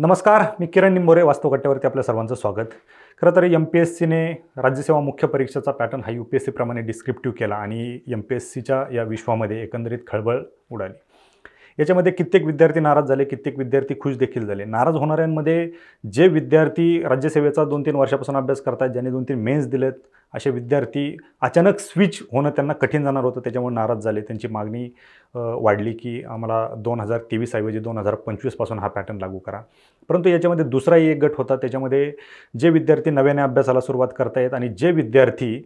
नमस्कार मी किरण निंबोरे वास्तुगट्ट्यावरती आपल्या सर्वांचं स्वागत खरं तर एम पी एस सीने राज्यसेवा मुख्य परीक्षेचा पॅटर्न हा यू पी एस सीप्रमाणे डिस्क्रिप्टिव्ह केला आणि एम पी एस सीच्या या विश्वामध्ये एकंदरीत खळबळ उडाली याच्यामध्ये कित्येक विद्यार्थी नाराज झाले कित्येक विद्यार्थी खुश देखील झाले नाराज होणाऱ्यांमध्ये जे विद्यार्थी राज्यसेवेचा दोन तीन वर्षापासून अभ्यास करतात ज्यांनी दोन तीन मेन्स दिलेत असे विद्यार्थी अचानक स्विच होणं त्यांना कठीण जाणार होतं त्याच्यामुळे नाराज झाले त्यांची मागणी वाढली की आम्हाला दोन हजार तेवीस ऐवजी दोन हजार पंचवीसपासून हा पॅटर्न लागू करा परंतु याच्यामध्ये दुसराही एक गट होता त्याच्यामध्ये जे विद्यार्थी नव्याने अभ्यासाला सुरुवात करतायत आणि जे विद्यार्थी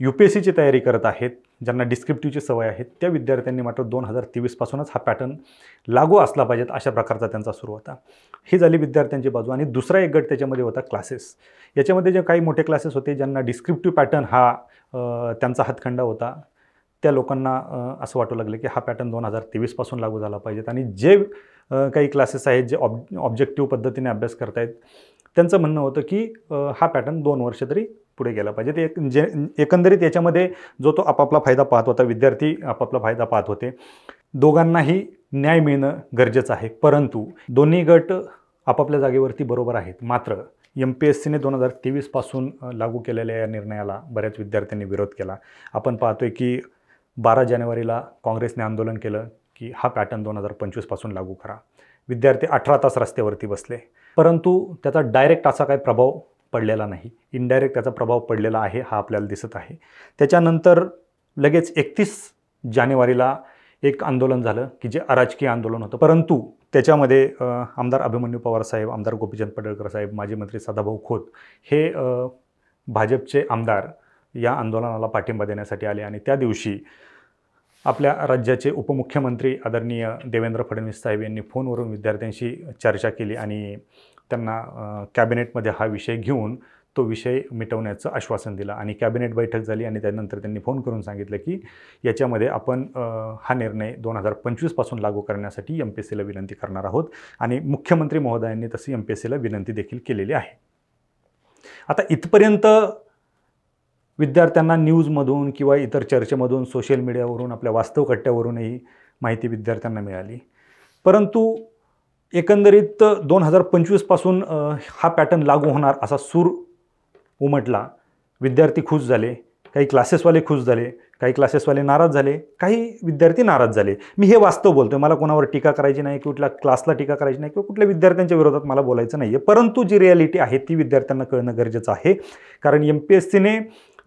यू पी एस सीची तयारी करत आहेत ज्यांना डिस्क्रिप्टिवची सवय आहे त्या विद्यार्थ्यांनी मात्र दोन हजार तेवीसपासूनच हा पॅटर्न लागू असला पाहिजेत अशा प्रकारचा त्यांचा सुरू होता ही झाली विद्यार्थ्यांची बाजू आणि दुसरा एक गट त्याच्यामध्ये होता क्लासेस याच्यामध्ये जे काही मोठे क्लासेस होते ज्यांना डिस्क्रिप्टिव्ह पॅटर्न हा त्यांचा हातखंडा होता त्या लोकांना असं वाटू लागलं की हा पॅटर्न दोन हजार तेवीसपासून लागू झाला पाहिजेत आणि जे काही क्लासेस आहेत जे ऑब ऑब्जेक्टिव्ह पद्धतीने अभ्यास करतायत त्यांचं म्हणणं होतं की हा पॅटर्न दोन वर्ष तरी पुढे गेला पाहिजे ते एक जे एकंदरीत याच्यामध्ये जो तो आपापला फायदा पाहत होता विद्यार्थी आपापला फायदा पाहत होते दोघांनाही न्याय मिळणं गरजेचं आहे परंतु दोन्ही गट आपापल्या जागेवरती बरोबर आहेत मात्र एम पी एस सीने दोन हजार तेवीसपासून लागू केलेल्या या निर्णयाला बऱ्याच विद्यार्थ्यांनी विरोध केला आपण पाहतोय की बारा जानेवारीला काँग्रेसने आंदोलन केलं की हा पॅटर्न दोन हजार पंचवीसपासून लागू करा विद्यार्थी अठरा तास रस्त्यावरती बसले परंतु त्याचा डायरेक्ट असा काही प्रभाव पडलेला नाही इनडायरेक्ट त्याचा प्रभाव पडलेला आहे हा आपल्याला दिसत आहे त्याच्यानंतर लगेच एकतीस जानेवारीला एक आंदोलन झालं की जे अराजकीय आंदोलन होतं परंतु त्याच्यामध्ये आमदार अभिमन्यू पवार साहेब आमदार गोपीचंद पडळकर साहेब माजी मंत्री सदाभाऊ खोत हे भाजपचे आमदार या आंदोलनाला पाठिंबा देण्यासाठी आले आणि त्या दिवशी आपल्या राज्याचे उपमुख्यमंत्री आदरणीय देवेंद्र फडणवीस साहेब यांनी फोनवरून विद्यार्थ्यांशी चर्चा केली आणि त्यांना कॅबिनेटमध्ये हा विषय घेऊन तो विषय मिटवण्याचं आश्वासन दिलं आणि कॅबिनेट बैठक झाली आणि त्यानंतर त्यांनी फोन करून सांगितलं की याच्यामध्ये आपण हा निर्णय दोन हजार पंचवीसपासून लागू करण्यासाठी एम पी एस सीला विनंती करणार आहोत आणि मुख्यमंत्री महोदयांनी तशी एम पी एस सीला विनंती देखील केलेली आहे आता इथपर्यंत विद्यार्थ्यांना न्यूजमधून किंवा इतर चर्चेमधून सोशल मीडियावरून आपल्या वास्तव कट्ट्यावरूनही माहिती विद्यार्थ्यांना मिळाली परंतु एकंदरीत दोन हजार पंचवीसपासून हा पॅटर्न लागू होणार असा सूर उमटला विद्यार्थी खुश झाले काही क्लासेसवाले खुश झाले काही क्लासेसवाले नाराज झाले काही विद्यार्थी नाराज झाले मी हे वास्तव बोलतो मला कोणावर टीका करायची नाही कुठल्या क्लासला टीका करायची नाही किंवा कुठल्या विद्यार्थ्यांच्या विरोधात मला बोलायचं नाही आहे परंतु जी रिॲलिटी आहे ती विद्यार्थ्यांना कळणं गरजेचं आहे कारण एम पी एस सीने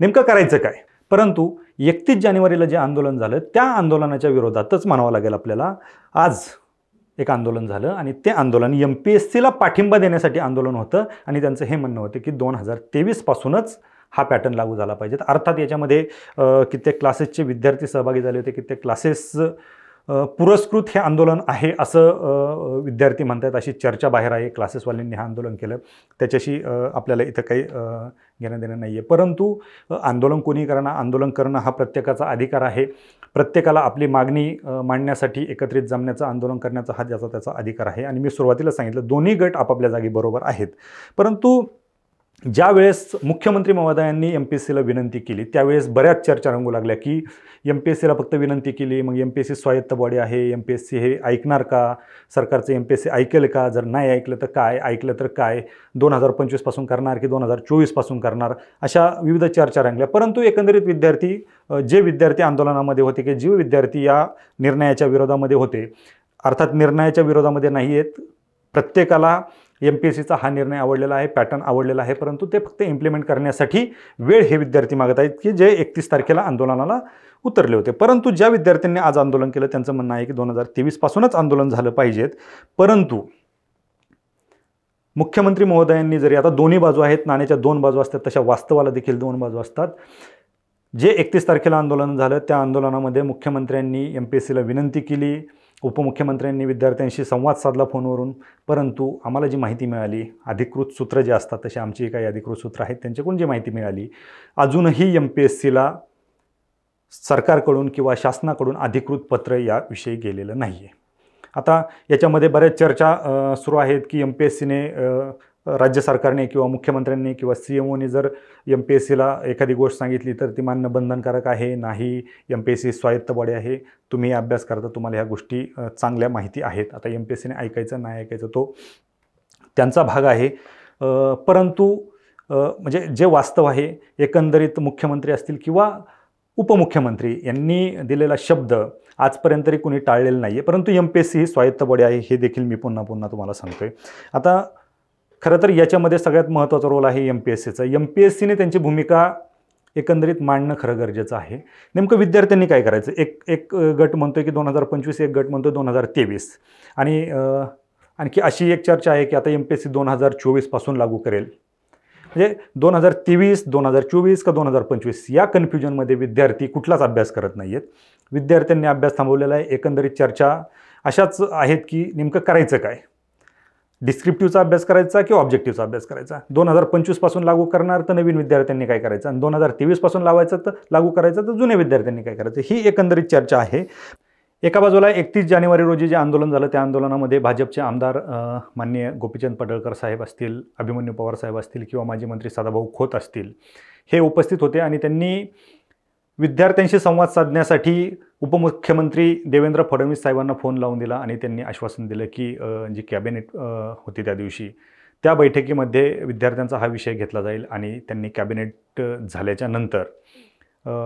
नेमकं करायचं काय परंतु एकतीस जानेवारीला जे आंदोलन झालं त्या आंदोलनाच्या विरोधातच म्हणावं लागेल आपल्याला आज एक आंदोलन झालं आणि ते आंदोलन एम पी एस सीला पाठिंबा देण्यासाठी आंदोलन होतं आणि त्यांचं हे म्हणणं होतं की दोन हजार तेवीसपासूनच हा पॅटर्न लागू झाला पाहिजे अर्थात याच्यामध्ये कित्येक क्लासेसचे विद्यार्थी सहभागी झाले होते कित्येक क्लासेस पुरस्कृत हे आंदोलन आहे असं विद्यार्थी म्हणतात अशी चर्चा बाहेर आहे क्लासेसवाल्यांनी हे आंदोलन केलं त्याच्याशी आपल्याला इथं काही घेणं देणं नाही आहे परंतु आंदोलन कोणी करणं आंदोलन करणं हा प्रत्येकाचा अधिकार आहे प्रत्येकाला आपली मागणी मांडण्यासाठी एकत्रित जमण्याचं आंदोलन करण्याचा हा ज्याचा त्याचा अधिकार आहे आणि मी सुरुवातीला सांगितलं दोन्ही गट आपापल्या जागी बरोबर आहेत परंतु ज्या वेळेस मुख्यमंत्री महोदयांनी एम पी एस सीला विनंती केली त्यावेळेस बऱ्याच चर्चा रंगू लागल्या की एम पी एस सीला फक्त विनंती केली मग एम पी एस सी स्वायत्त बॉडी आहे एम पी एस सी हे ऐकणार का सरकारचं एम पी एस सी ऐकेल का जर नाही ऐकलं तर काय ऐकलं तर काय दोन हजार पंचवीसपासून करणार की दोन हजार चोवीसपासून करणार अशा विविध चर्चा रंगल्या परंतु एकंदरीत विद्यार्थी जे विद्यार्थी आंदोलनामध्ये होते की जीव विद्यार्थी या निर्णयाच्या विरोधामध्ये होते अर्थात निर्णयाच्या विरोधामध्ये नाही आहेत प्रत्येकाला एम पी एस सीचा हा निर्णय आवडलेला आहे पॅटर्न आवडलेला आहे परंतु ते फक्त इम्प्लिमेंट करण्यासाठी वेळ हे विद्यार्थी मागत आहेत की जे एकतीस तारखेला आंदोलनाला उतरले होते परंतु ज्या विद्यार्थ्यांनी आज आंदोलन केलं त्यांचं म्हणणं आहे की दोन हजार तेवीसपासूनच आंदोलन झालं पाहिजेत परंतु मुख्यमंत्री महोदयांनी जरी आता दोन्ही बाजू आहेत नाण्याच्या दोन बाजू असतात तशा वास्तवाला देखील दोन बाजू असतात जे एकतीस तारखेला आंदोलन झालं त्या आंदोलनामध्ये मुख्यमंत्र्यांनी एम पी एस सीला विनंती केली उपमुख्यमंत्र्यांनी विद्यार्थ्यांशी संवाद साधला फोनवरून परंतु आम्हाला जी माहिती मिळाली अधिकृत सूत्रं जे असतात तसे आमची काही अधिकृत सूत्रं आहेत त्यांच्याकडून जी माहिती मिळाली अजूनही एम पी एस सीला सरकारकडून किंवा शासनाकडून अधिकृत पत्र याविषयी गेलेलं नाही आहे आता याच्यामध्ये बऱ्याच चर्चा सुरू आहेत की एम पी एस सीने राज्य सरकारने किंवा मुख्यमंत्र्यांनी किंवा सी एम ओने जर एम पी एस सीला एखादी गोष्ट सांगितली तर ती मान्य बंधनकारक आहे नाही एम पी एस सी स्वायत्त बॉडी आहे तुम्ही अभ्यास करता तुम्हाला ह्या गोष्टी चांगल्या माहिती आहेत आता एम पी एस सीने ऐकायचं नाही ऐकायचं तो त्यांचा भाग आहे परंतु म्हणजे जे वास्तव आहे एकंदरीत मुख्यमंत्री असतील किंवा उपमुख्यमंत्री यांनी दिलेला शब्द आजपर्यंत तरी कुणी टाळलेला नाही आहे परंतु एम पी एस सी ही स्वायत्त बॉडी आहे हे देखील मी पुन्हा पुन्हा तुम्हाला सांगतो आहे आता खरं तर याच्यामध्ये सगळ्यात महत्त्वाचा रोल आहे एम पी एस सीचा एम पी एस सीने त्यांची भूमिका एकंदरीत मांडणं खरं गरजेचं आहे नेमकं विद्यार्थ्यांनी काय करायचं एक एक गट म्हणतोय की दोन हजार पंचवीस एक गट म्हणतो दोन हजार तेवीस आणि आणखी अशी एक चर्चा आहे की आता एम पी एस सी दोन हजार चोवीसपासून लागू करेल म्हणजे दोन हजार तेवीस दोन हजार चोवीस का दोन हजार पंचवीस या कन्फ्युजनमध्ये विद्यार्थी कुठलाच अभ्यास करत नाही आहेत विद्यार्थ्यांनी अभ्यास थांबवलेला आहे एकंदरीत चर्चा अशाच आहेत की नेमकं करायचं काय डिस्क्रिप्टिव्हचा अभ्यास करायचा किंवा ऑब्जेक्टिव्हचा अभ्यास करायचा दोन हजार पंचवीसपासून लागू करणार तर नवीन विद्यार्थ्यांनी काय करायचं आणि दोन हजार तेवीसपासून लावायचं तर लागू करायचं तर जुन्या विद्यार्थ्यांनी काय करायचं ही एकंदरीत चर्चा आहे एका बाजूला एकतीस जानेवारी रोजी जे आंदोलन झालं त्या आंदोलनामध्ये भाजपचे आमदार मान्य गोपीचंद पडळकर साहेब असतील अभिमन्यू पवार साहेब असतील किंवा माजी मंत्री सदाभाऊ खोत असतील हे उपस्थित होते आणि त्यांनी विद्यार्थ्यांशी संवाद साधण्यासाठी उपमुख्यमंत्री देवेंद्र फडणवीस साहेबांना फोन लावून दिला आणि त्यांनी आश्वासन दिलं की जी कॅबिनेट होती त्या दिवशी त्या बैठकीमध्ये विद्यार्थ्यांचा हा विषय घेतला जाईल आणि त्यांनी कॅबिनेट झाल्याच्या नंतर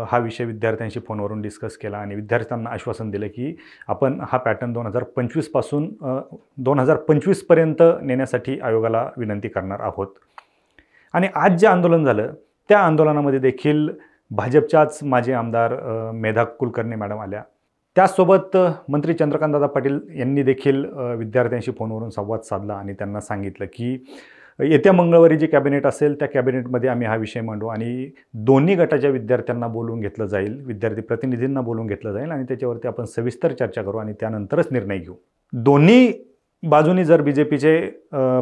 हा विषय विद्यार्थ्यांशी फोनवरून डिस्कस केला आणि विद्यार्थ्यांना आश्वासन दिलं की आपण हा पॅटर्न दोन हजार पंचवीसपासून दोन हजार पंचवीसपर्यंत नेण्यासाठी आयोगाला विनंती करणार आहोत आणि आज जे आंदोलन झालं त्या आंदोलनामध्ये देखील भाजपच्याच माझे आमदार मेधा कुलकर्णी मॅडम आल्या त्यासोबत मंत्री चंद्रकांतदादा पाटील यांनी देखील विद्यार्थ्यांशी फोनवरून संवाद साधला आणि त्यांना सांगितलं की येत्या मंगळवारी जे कॅबिनेट असेल त्या कॅबिनेटमध्ये आम्ही हा विषय मांडू आणि दोन्ही गटाच्या विद्यार्थ्यांना बोलवून घेतलं जाईल विद्यार्थी प्रतिनिधींना बोलून घेतलं जाईल आणि त्याच्यावरती आपण सविस्तर चर्चा करू आणि त्यानंतरच निर्णय घेऊ दोन्ही बाजूनी जर बी जे पीचे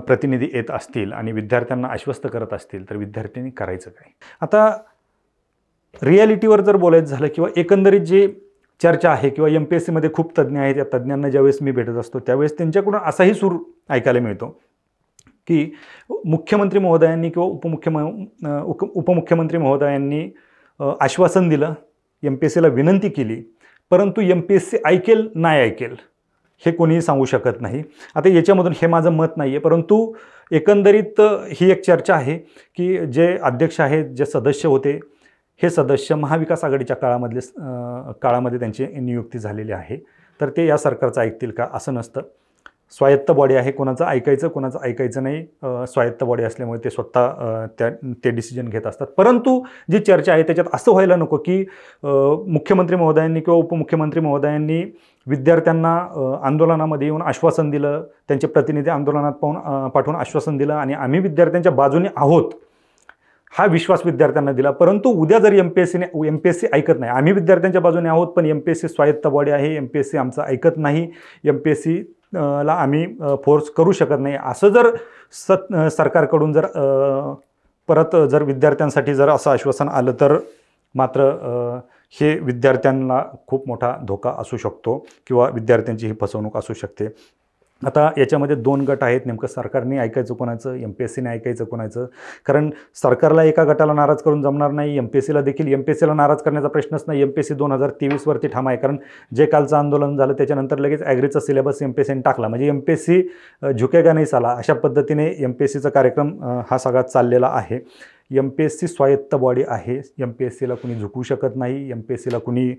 प्रतिनिधी येत असतील आणि विद्यार्थ्यांना आश्वस्त करत असतील तर विद्यार्थ्यांनी करायचं काय आता रिॲलिटीवर जर बोलायचं झालं किंवा एकंदरीत जी चर्चा आहे किंवा एम पी एस सीमध्ये खूप तज्ज्ञ आहेत या तज्ज्ञांना ज्यावेळेस मी भेटत असतो त्यावेळेस त्यांच्याकडून असाही सूर ऐकायला मिळतो की मुख्यमंत्री महोदयांनी किंवा उपमुख्यम उप उपमुख्यमंत्री महोदयांनी आश्वासन दिलं एम पी एस सीला विनंती केली परंतु एम पी एस सी ऐकेल नाही ऐकेल हे कोणीही सांगू शकत नाही आता याच्यामधून हे माझं मत नाही आहे परंतु एकंदरीत ही एक चर्चा आहे की जे अध्यक्ष आहेत जे सदस्य होते हे सदस्य महाविकास आघाडीच्या काळामधले काळामध्ये त्यांची नियुक्ती झालेली आहे तर ते या सरकारचं ऐकतील का असं नसतं स्वायत्त बॉडी आहे कोणाचं ऐकायचं कोणाचं ऐकायचं नाही स्वायत्त बॉडी असल्यामुळे ते स्वतः त्या ते डिसिजन घेत असतात परंतु जी चर्चा आहे त्याच्यात असं व्हायला नको की मुख्यमंत्री महोदयांनी किंवा उपमुख्यमंत्री महोदयांनी विद्यार्थ्यांना आंदोलनामध्ये येऊन आश्वासन दिलं त्यांचे प्रतिनिधी आंदोलनात पाहून पाठवून आश्वासन दिलं आणि आम्ही विद्यार्थ्यांच्या बाजूने आहोत हा विश्वास विद्यार्थ्यांना दिला परंतु उद्या जर एम पी एस सीने एम पी एस सी ऐकत नाही आम्ही विद्यार्थ्यांच्या बाजूने आहोत पण एम पी एस सी स्वायत्त बॉडी आहे एम पी एस सी आमचं ऐकत नाही एम पी एस सी ला आम्ही फोर्स करू शकत नाही असं जर सत सरकारकडून जर परत जर विद्यार्थ्यांसाठी जर असं आश्वासन आलं तर मात्र हे विद्यार्थ्यांना खूप मोठा धोका असू शकतो किंवा विद्यार्थ्यांची ही फसवणूक असू शकते आता याच्यामध्ये दोन गट आहेत नेमकं सरकारने ऐकायचं कोणाचं एम पी एस सीने ऐकायचं कोणाचं कारण सरकारला एका गटाला नाराज करून जमणार नाही एम पी एस सीला देखील एम पी एस सीला नाराज करण्याचा प्रश्नच नाही एम पी एस सी दोन हजार तेवीसवरती ठाम आहे कारण जे कालचं आंदोलन झालं त्याच्यानंतर लगेच ॲग्रीचा सिलेबस एम पी एस सीने टाकला म्हणजे एम पी एस सी झुकेगा नाही चाला अशा पद्धतीने एम पी एस सीचा कार्यक्रम हा सगळा चाललेला आहे एम पी एस सी स्वायत्त बॉडी आहे एम पी एस सीला कुणी झुकू शकत नाही एम पी एस सीला कुणी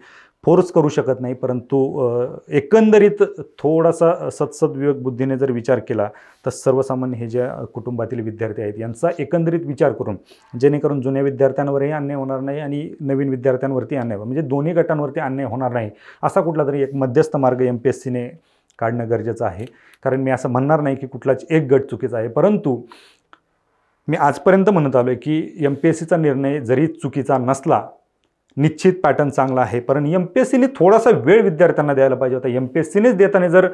फोर्स करू शकत नाही परंतु एकंदरीत थोडासा सत्सद्विवेक बुद्धीने जर विचार केला तर सर्वसामान्य हे ज्या कुटुंबातील विद्यार्थी आहेत यांचा एकंदरीत विचार करून जेणेकरून जुन्या विद्यार्थ्यांवरही अन्याय होणार नाही आणि नवीन विद्यार्थ्यांवरती अन्याय म्हणजे दोन्ही गटांवरती अन्याय होणार नाही असा कुठला तरी एक मध्यस्थ मार्ग एम पी एस सीने काढणं गरजेचं आहे कारण मी असं म्हणणार नाही की कुठलाच एक गट चुकीचा आहे परंतु मी आजपर्यंत म्हणत आलो आहे की एम पी एस सीचा निर्णय जरी चुकीचा नसला निश्चित पॅटर्न चांगला आहे पण एम पी एस सीने थोडासा वेळ विद्यार्थ्यांना द्यायला पाहिजे होता एम पी एस सीनेच देताना जर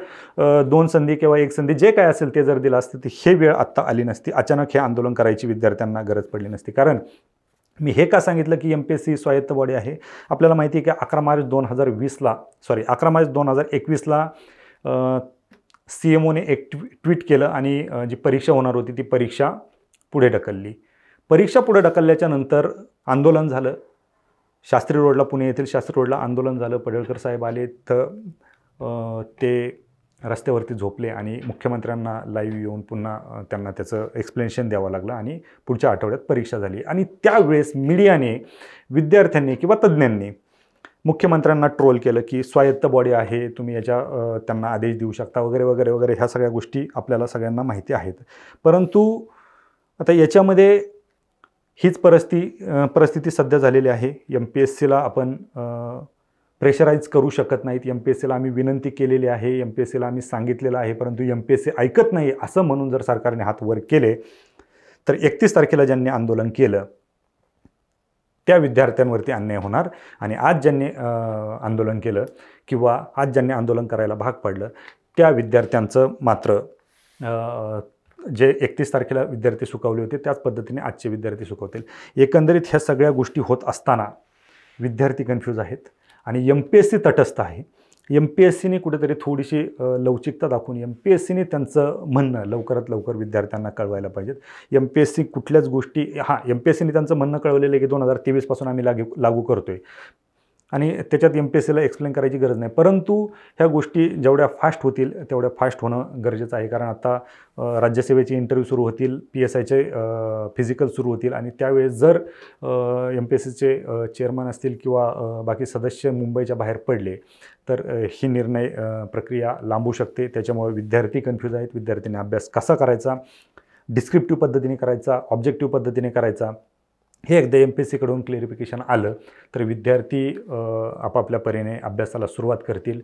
दोन संधी किंवा एक संधी जे काय असेल ते जर दिलं असतं तर हे वेळ आत्ता आली नसती अचानक हे आंदोलन करायची विद्यार्थ्यांना गरज पडली नसती कारण मी हे का सांगितलं की एम पी एस सी स्वायत्त बॉडी आहे आपल्याला माहिती आहे की अकरा मार्च दोन हजार वीसला सॉरी अकरा मार्च दोन हजार एकवीसला सी एम ओने एक ट्विट केलं आणि जी परीक्षा होणार होती ती परीक्षा पुढे ढकलली परीक्षा पुढे ढकलल्याच्या नंतर आंदोलन झालं शास्त्री रोडला पुणे येथील शास्त्री रोडला आंदोलन झालं पडळकर साहेब आले तर ते रस्त्यावरती झोपले आणि मुख्यमंत्र्यांना लाईव्ह येऊन पुन्हा त्यांना त्याचं एक्सप्लेनेशन द्यावं लागलं आणि पुढच्या आठवड्यात परीक्षा झाली आणि त्यावेळेस मीडियाने विद्यार्थ्यांनी किंवा तज्ज्ञांनी मुख्यमंत्र्यांना ट्रोल केलं की स्वायत्त बॉडी आहे तुम्ही याच्या त्यांना आदेश देऊ शकता वगैरे वगैरे वगैरे ह्या सगळ्या गोष्टी आपल्याला सगळ्यांना माहिती आहेत परंतु आता याच्यामध्ये हीच परिस्थिती परिस्थिती सध्या झालेली आहे एम पी एस सीला आपण प्रेशराईज करू शकत नाहीत एम पी एस सीला आम्ही विनंती केलेली आहे एम पी एस सीला आम्ही सांगितलेलं आहे परंतु एम पी एस सी ऐकत नाही असं म्हणून जर सरकारने हात वर केले तर एकतीस तारखेला ज्यांनी आंदोलन केलं त्या विद्यार्थ्यांवरती अन्याय होणार आणि आज ज्यांनी आंदोलन केलं किंवा आज ज्यांनी आंदोलन करायला भाग पडलं त्या विद्यार्थ्यांचं मात्र जे एकतीस तारखेला विद्यार्थी सुकावले होते त्याच पद्धतीने आजचे विद्यार्थी सुकवतील एकंदरीत ह्या सगळ्या गोष्टी होत असताना विद्यार्थी कन्फ्यूज आहेत आणि एम पी एस सी तटस्थ आहे एम पी एस सीने कुठेतरी थोडीशी लवचिकता दाखवून एम पी एस सीने त्यांचं म्हणणं लवकरात लवकर विद्यार्थ्यांना कळवायला पाहिजेत एम पी एस सी कुठल्याच गोष्टी हां एम पी एस सीने त्यांचं म्हणणं कळवलेलं आहे की दोन हजार तेवीसपासून आम्ही लागू लागू करतो आहे आणि त्याच्यात एम पी एस सीला एक्सप्लेन करायची गरज नाही परंतु ह्या गोष्टी जेवढ्या फास्ट होतील तेवढ्या फास्ट होणं गरजेचं आहे कारण आता राज्यसेवेचे इंटरव्ह्यू सुरू होतील पी एस आयचे फिजिकल सुरू होतील आणि त्यावेळेस जर एम पी एस सीचे चेअरमन असतील किंवा बाकी सदस्य मुंबईच्या बाहेर पडले तर ही निर्णय प्रक्रिया लांबू शकते त्याच्यामुळे विद्यार्थी कन्फ्यूज आहेत विद्यार्थ्यांनी अभ्यास कसा करायचा डिस्क्रिप्टिव्ह पद्धतीने करायचा ऑब्जेक्टिव्ह पद्धतीने करायचा हे एकदा एम पी एस सीकडून क्लेरिफिकेशन आलं तर विद्यार्थी आपापल्या परीने अभ्यासाला सुरुवात करतील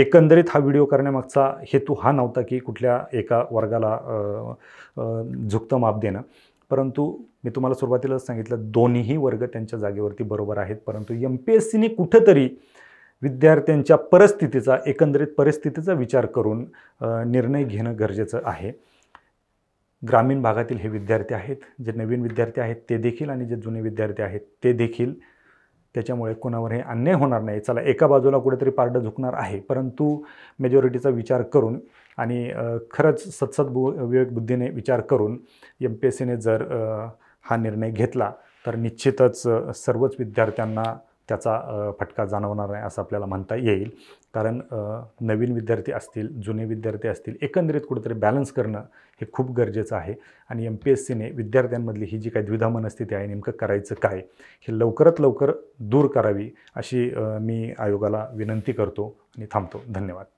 एकंदरीत हा व्हिडिओ करण्यामागचा हेतू हा नव्हता की कुठल्या एका वर्गाला झुकतं माप देणं परंतु मी तुम्हाला सुरुवातीलाच सांगितलं दोन्हीही वर्ग त्यांच्या जागेवरती बरोबर आहेत परंतु एम पी एस सीने कुठंतरी विद्यार्थ्यांच्या परिस्थितीचा एकंदरीत परिस्थितीचा विचार करून निर्णय घेणं गरजेचं आहे ग्रामीण भागातील हे विद्यार्थी आहेत जे नवीन विद्यार्थी आहेत ते देखील आणि जे जुने विद्यार्थी आहेत ते देखील त्याच्यामुळे कोणावरही अन्याय होणार नाही चला एका बाजूला कुठेतरी पारडं झुकणार आहे परंतु मेजॉरिटीचा विचार करून आणि खरंच सत्सद बु विवेक बुद्धीने विचार करून एम पी एस सीने जर हा निर्णय घेतला तर निश्चितच सर्वच विद्यार्थ्यांना त्याचा फटका जाणवणार नाही असं आपल्याला म्हणता येईल कारण नवीन विद्यार्थी असतील जुने विद्यार्थी असतील एकंदरीत कुठेतरी बॅलन्स करणं हे खूप गरजेचं आहे आणि एम पी एस सीने विद्यार्थ्यांमधली ही जी काही द्विधा मनस्थिती आहे नेमकं करायचं काय हे लवकरात लवकर दूर करावी अशी मी आयोगाला विनंती करतो आणि थांबतो धन्यवाद